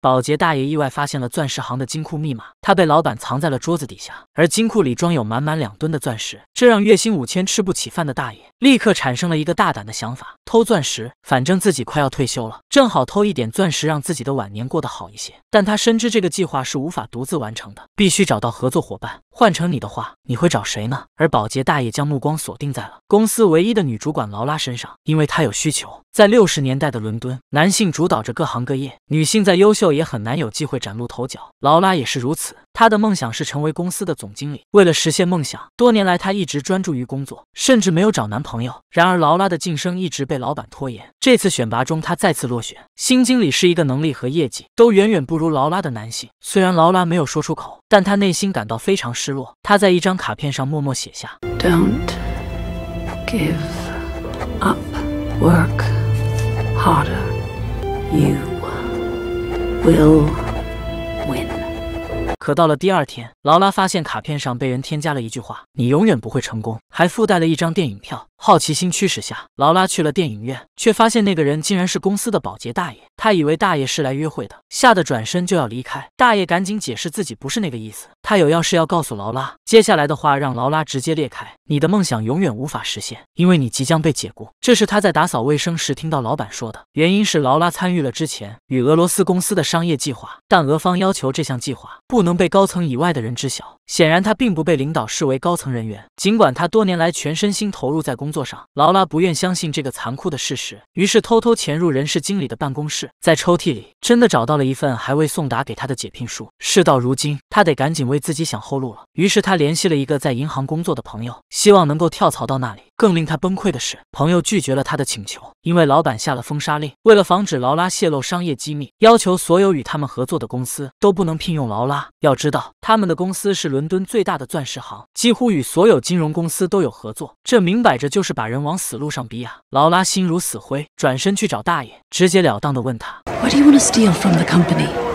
保洁大爷意外发现了钻石行的金库密码，他被老板藏在了桌子底下，而金库里装有满满两吨的钻石，这让月薪五千吃不起饭的大爷立刻产生了一个大胆的想法：偷钻石。反正自己快要退休了，正好偷一点钻石，让自己的晚年过得好一些。但他深知这个计划是无法独自完成的，必须找到合作伙伴。换成你的话，你会找谁呢？而保洁大爷将目光锁定在了公司唯一的女主管劳拉身上，因为她有需求。在六十年代的伦敦，男性主导着各行各业，女性在优秀。也很难有机会崭露头角，劳拉也是如此。她的梦想是成为公司的总经理。为了实现梦想，多年来她一直专注于工作，甚至没有找男朋友。然而，劳拉的晋升一直被老板拖延。这次选拔中，她再次落选。新经理是一个能力和业绩都远远不如劳拉的男性。虽然劳拉没有说出口，但她内心感到非常失落。她在一张卡片上默默写下：Don't give up. Work harder. You. Will win。可到了第二天，劳拉发现卡片上被人添加了一句话：“你永远不会成功。”还附带了一张电影票。好奇心驱使下，劳拉去了电影院，却发现那个人竟然是公司的保洁大爷。他以为大爷是来约会的，吓得转身就要离开。大爷赶紧解释自己不是那个意思，他有要事要告诉劳拉。接下来的话让劳拉直接裂开：“你的梦想永远无法实现，因为你即将被解雇。”这是他在打扫卫生时听到老板说的。原因是劳拉参与了之前与俄罗斯公司的商业计划，但俄方要求这项计划不能被高层以外的人知晓。显然，他并不被领导视为高层人员，尽管他多年来全身心投入在工。工作上，劳拉不愿相信这个残酷的事实，于是偷偷潜入人事经理的办公室，在抽屉里真的找到了一份还未送达给他的解聘书。事到如今，他得赶紧为自己想后路了。于是他联系了一个在银行工作的朋友，希望能够跳槽到那里。更令他崩溃的是，朋友拒绝了他的请求，因为老板下了封杀令。为了防止劳拉泄露商业机密，要求所有与他们合作的公司都不能聘用劳拉。要知道，他们的公司是伦敦最大的钻石行，几乎与所有金融公司都有合作。这明摆着就是把人往死路上逼啊！劳拉心如死灰，转身去找大爷，直截了当地问他：“What do you want to steal from the company？”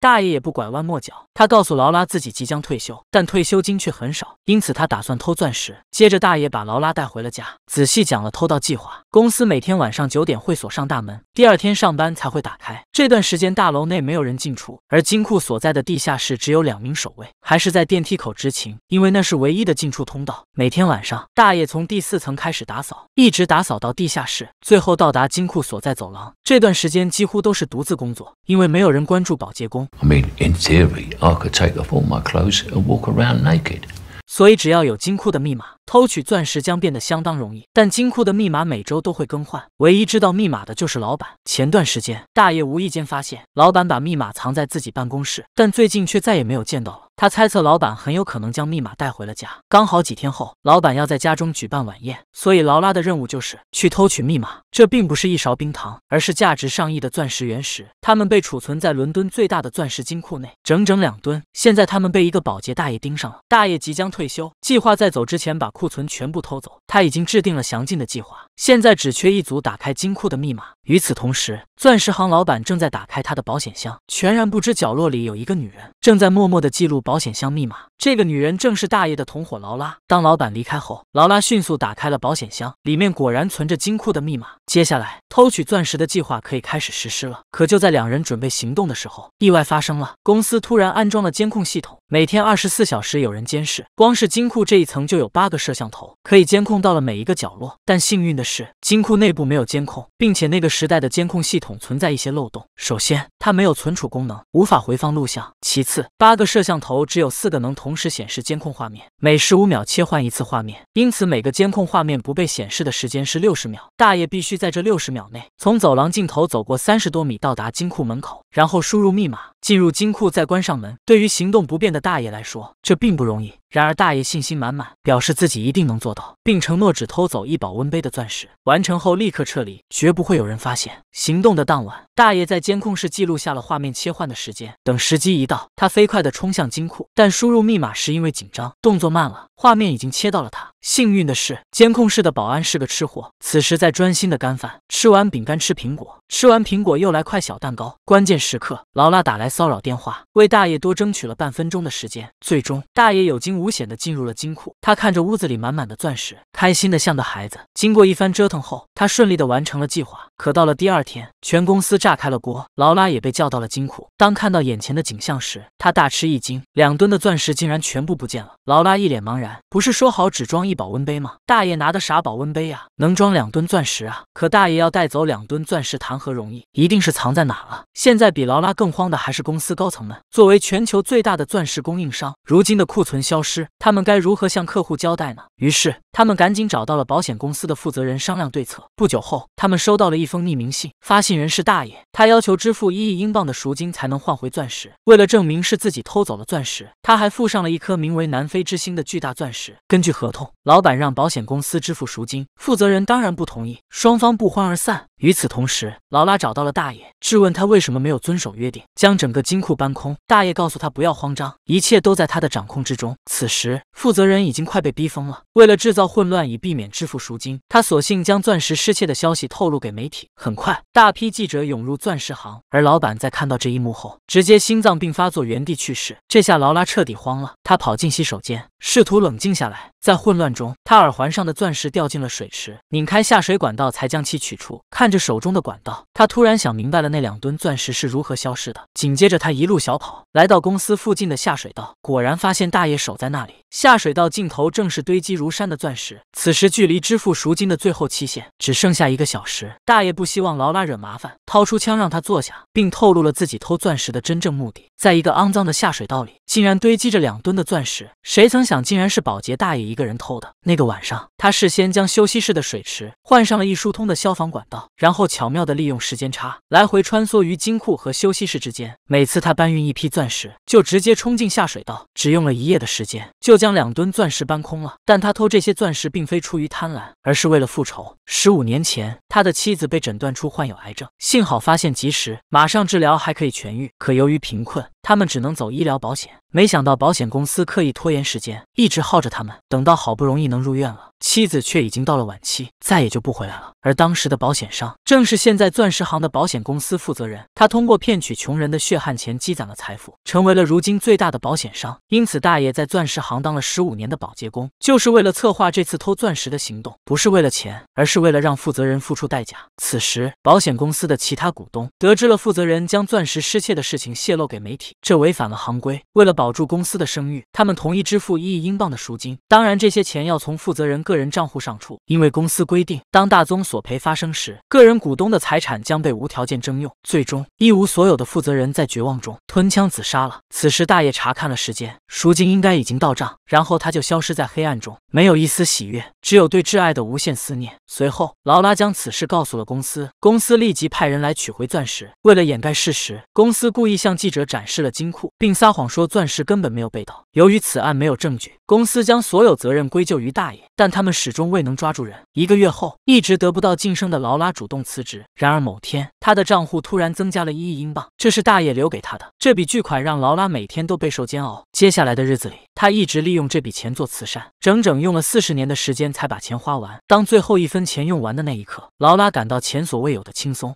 大爷也不拐弯抹角，他告诉劳拉自己即将退休，但退休金却很少，因此他打算偷钻石。接着，大爷把劳拉带回了家，仔细讲了偷盗计划。公司每天晚上九点会锁上大门，第二天上班才会打开。这段时间大楼内没有人进出，而金库所在的地下室只有两名守卫，还是在电梯口执勤，因为那是唯一的进出通道。每天晚上，大爷从第四层开始打扫，一直打扫到地下室，最后到达金库所在走廊。这段时间几乎都是独自工作，因为没有人关注保洁工。I mean, in theory, I could take off all my clothes and walk around naked. 所以只要有金库的密码，偷取钻石将变得相当容易，但金库的密码每周都会更换，唯一知道密码的就是老板。前段时间，大爷无意间发现老板把密码藏在自己办公室，但最近却再也没有见到了。他猜测老板很有可能将密码带回了家。刚好几天后，老板要在家中举办晚宴，所以劳拉的任务就是去偷取密码。这并不是一勺冰糖，而是价值上亿的钻石原石，它们被储存在伦敦最大的钻石金库内，整整两吨。现在他们被一个保洁大爷盯上了，大爷即将退休，计划在走之前把。库存全部偷走，他已经制定了详尽的计划。现在只缺一组打开金库的密码。与此同时，钻石行老板正在打开他的保险箱，全然不知角落里有一个女人正在默默的记录保险箱密码。这个女人正是大爷的同伙劳拉。当老板离开后，劳拉迅速打开了保险箱，里面果然存着金库的密码。接下来，偷取钻石的计划可以开始实施了。可就在两人准备行动的时候，意外发生了。公司突然安装了监控系统，每天二十四小时有人监视。光是金库这一层就有八个摄像头，可以监控到了每一个角落。但幸运的是，是，金库内部没有监控，并且那个时代的监控系统存在一些漏洞。首先，它没有存储功能，无法回放录像。其次，八个摄像头只有四个能同时显示监控画面，每十五秒切换一次画面，因此每个监控画面不被显示的时间是六十秒。大爷必须在这六十秒内，从走廊尽头走过三十多米，到达金库门口，然后输入密码进入金库，再关上门。对于行动不便的大爷来说，这并不容易。然而，大爷信心满满，表示自己一定能做到，并承诺只偷走一保温杯的钻石，完成后立刻撤离，绝不会有人发现。行动的当晚，大爷在监控室记录。录下了画面切换的时间，等时机一到，他飞快地冲向金库，但输入密码时因为紧张，动作慢了，画面已经切到了他。幸运的是，监控室的保安是个吃货，此时在专心的干饭。吃完饼干，吃苹果，吃完苹果又来块小蛋糕。关键时刻，劳拉打来骚扰电话，为大爷多争取了半分钟的时间。最终，大爷有惊无险的进入了金库。他看着屋子里满满的钻石，开心的像个孩子。经过一番折腾后，他顺利的完成了计划。可到了第二天，全公司炸开了锅，劳拉也被叫到了金库。当看到眼前的景象时，他大吃一惊，两吨的钻石竟然全部不见了。劳拉一脸茫然，不是说好只装一？一保温杯吗？大爷拿的啥保温杯呀？能装两吨钻石啊？可大爷要带走两吨钻石，谈何容易？一定是藏在哪了？现在比劳拉更慌的还是公司高层们。作为全球最大的钻石供应商，如今的库存消失，他们该如何向客户交代呢？于是。他们赶紧找到了保险公司的负责人商量对策。不久后，他们收到了一封匿名信，发信人是大爷，他要求支付一亿英镑的赎金才能换回钻石。为了证明是自己偷走了钻石，他还附上了一颗名为“南非之星”的巨大钻石。根据合同，老板让保险公司支付赎金，负责人当然不同意，双方不欢而散。与此同时，劳拉找到了大爷，质问他为什么没有遵守约定，将整个金库搬空。大爷告诉他不要慌张，一切都在他的掌控之中。此时，负责人已经快被逼疯了，为了制造到混乱以避免支付赎金，他索性将钻石失窃的消息透露给媒体。很快，大批记者涌入钻石行，而老板在看到这一幕后，直接心脏病发作，原地去世。这下劳拉彻底慌了，她跑进洗手间，试图冷静下来。在混乱中，她耳环上的钻石掉进了水池，拧开下水管道才将其取出。看着手中的管道，她突然想明白了那两吨钻石是如何消失的。紧接着，她一路小跑来到公司附近的下水道，果然发现大爷守在那里。下水道尽头正是堆积如山的钻。钻石。此时距离支付赎金的最后期限只剩下一个小时，大爷不希望劳拉惹麻烦，掏出枪让他坐下，并透露了自己偷钻石的真正目的。在一个肮脏的下水道里，竟然堆积着两吨的钻石，谁曾想竟然是保洁大爷一个人偷的。那个晚上，他事先将休息室的水池换上了一疏通的消防管道，然后巧妙地利用时间差，来回穿梭于金库和休息室之间。每次他搬运一批钻石，就直接冲进下水道，只用了一夜的时间，就将两吨钻石搬空了。但他偷这些。钻石并非出于贪婪，而是为了复仇。十五年前，他的妻子被诊断出患有癌症，幸好发现及时，马上治疗还可以痊愈。可由于贫困。他们只能走医疗保险，没想到保险公司刻意拖延时间，一直耗着他们。等到好不容易能入院了，妻子却已经到了晚期，再也就不回来了。而当时的保险商正是现在钻石行的保险公司负责人，他通过骗取穷人的血汗钱积攒了财富，成为了如今最大的保险商。因此，大爷在钻石行当了十五年的保洁工，就是为了策划这次偷钻石的行动，不是为了钱，而是为了让负责人付出代价。此时，保险公司的其他股东得知了负责人将钻石失窃的事情泄露给媒体。这违反了行规。为了保住公司的声誉，他们同意支付一亿英镑的赎金。当然，这些钱要从负责人个人账户上出，因为公司规定，当大宗索赔发生时，个人股东的财产将被无条件征用。最终，一无所有的负责人在绝望中吞枪自杀了。此时，大爷查看了时间，赎金应该已经到账，然后他就消失在黑暗中，没有一丝喜悦，只有对挚爱的无限思念。随后，劳拉将此事告诉了公司，公司立即派人来取回钻石。为了掩盖事实，公司故意向记者展示了。金库，并撒谎说钻石根本没有被盗。由于此案没有证据，公司将所有责任归咎于大爷，但他们始终未能抓住人。一个月后，一直得不到晋升的劳拉主动辞职。然而某天，她的账户突然增加了一亿英镑，这是大爷留给她的这笔巨款，让劳拉每天都备受煎熬。接下来的日子里，他一直利用这笔钱做慈善，整整用了四十年的时间才把钱花完。当最后一分钱用完的那一刻，劳拉感到前所未有的轻松。